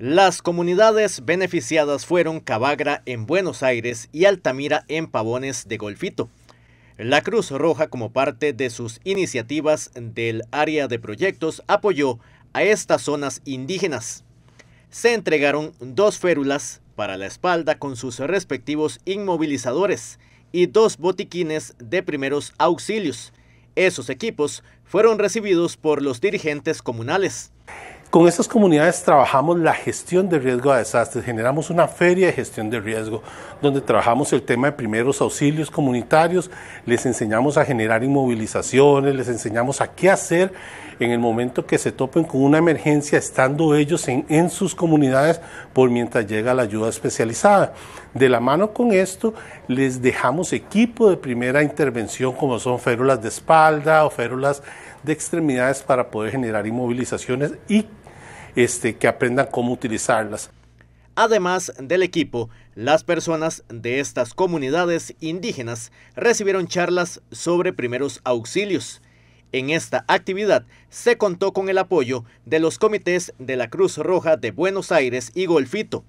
Las comunidades beneficiadas fueron Cabagra en Buenos Aires y Altamira en Pavones de Golfito. La Cruz Roja, como parte de sus iniciativas del área de proyectos, apoyó a estas zonas indígenas. Se entregaron dos férulas para la espalda con sus respectivos inmovilizadores y dos botiquines de primeros auxilios. Esos equipos fueron recibidos por los dirigentes comunales. Con estas comunidades trabajamos la gestión de riesgo a desastres, generamos una feria de gestión de riesgo, donde trabajamos el tema de primeros auxilios comunitarios, les enseñamos a generar inmovilizaciones, les enseñamos a qué hacer en el momento que se topen con una emergencia, estando ellos en, en sus comunidades por mientras llega la ayuda especializada. De la mano con esto, les dejamos equipo de primera intervención, como son férulas de espalda o férulas de extremidades para poder generar inmovilizaciones y este, que aprendan cómo utilizarlas. Además del equipo, las personas de estas comunidades indígenas recibieron charlas sobre primeros auxilios. En esta actividad se contó con el apoyo de los comités de la Cruz Roja de Buenos Aires y Golfito.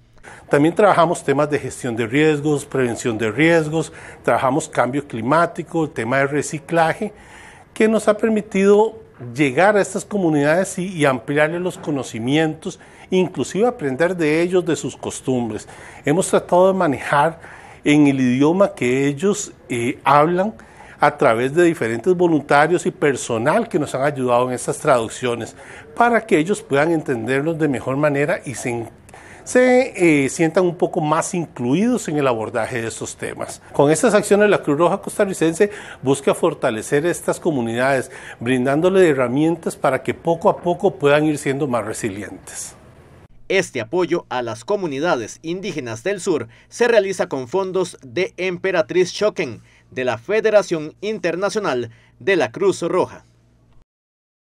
También trabajamos temas de gestión de riesgos, prevención de riesgos, trabajamos cambio climático, el tema de reciclaje, que nos ha permitido llegar a estas comunidades y, ampliarles los conocimientos, inclusive aprender de ellos, de sus costumbres. Hemos tratado de manejar en el idioma que ellos eh, hablan a través de diferentes voluntarios y personal que nos han ayudado en estas traducciones para que ellos puedan entenderlos de mejor manera y se se eh, sientan un poco más incluidos en el abordaje de estos temas. Con estas acciones, la Cruz Roja Costarricense busca fortalecer estas comunidades, brindándole herramientas para que poco a poco puedan ir siendo más resilientes. Este apoyo a las comunidades indígenas del sur se realiza con fondos de Emperatriz Choquen, de la Federación Internacional de la Cruz Roja.